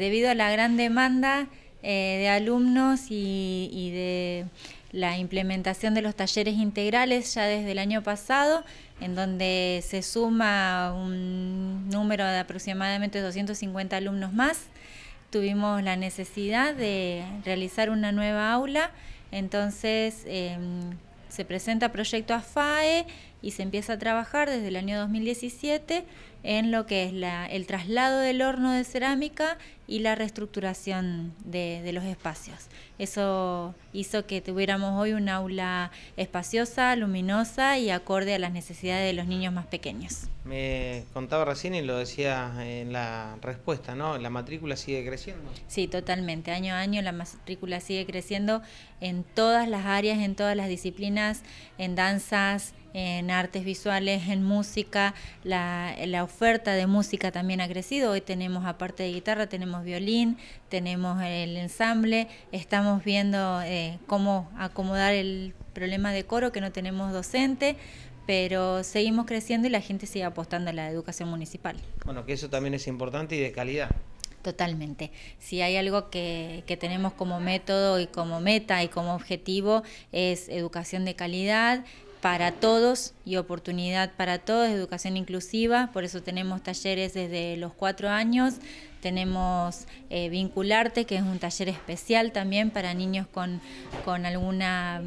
debido a la gran demanda eh, de alumnos y, de la implementación de los talleres integrales ya desde el año pasado, en donde se suma un número de aproximadamente 250 alumnos más. Tuvimos la necesidad de realizar una nueva aula, entonces em, se presenta proyecto AFAE y se empieza a trabajar desde el año 2017 en lo que es la, el traslado del horno de cerámica y la reestructuración de, de, los espacios. Eso hizo que tuviéramos hoy un aula espaciosa, luminosa y acorde a las necesidades de los niños más pequeños. Me contaba recién y lo decía en la respuesta, ¿no? La matrícula sigue creciendo. Sí, totalmente. Año a año la matrícula sigue creciendo en todas las áreas, en todas las disciplinas, en danzas, en artes visuales, en música, la, oferta de música también ha crecido. Hoy tenemos, aparte de guitarra, tenemos violín, tenemos el ensamble, estamos viendo eh, cómo acomodar el problema de coro, que no tenemos docente, pero seguimos creciendo y la gente sigue apostando a la educación municipal. Bueno, que eso también es importante y de calidad. Totalmente. Si hay algo que, tenemos como método y como meta y como objetivo es educación de calidad, para todos y oportunidad para todos, educación inclusiva, por eso tenemos talleres desde los cuatro años, tenemos eh, Vincularte, que es un taller especial también para niños con, con alguna,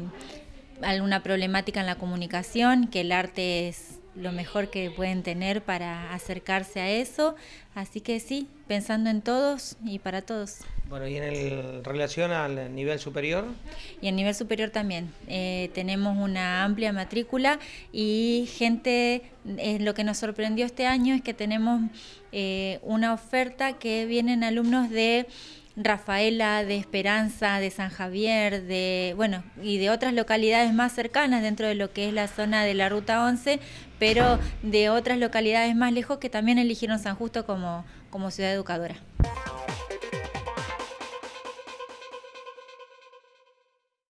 alguna problemática en la comunicación, que el arte es lo mejor que pueden tener para acercarse a eso. Así que sí, pensando en todos y para todos. Bueno, ¿y en relación al nivel superior? Y en nivel superior también. Eh, tenemos una amplia matrícula y gente, eh, lo que nos sorprendió este año es que tenemos eh, una oferta que vienen alumnos de... Rafaela, de Esperanza, de San Javier, de bueno, y de otras localidades más cercanas dentro de lo que es la zona de la ruta 11, pero de otras localidades más lejos que también eligieron San Justo como, como ciudad educadora.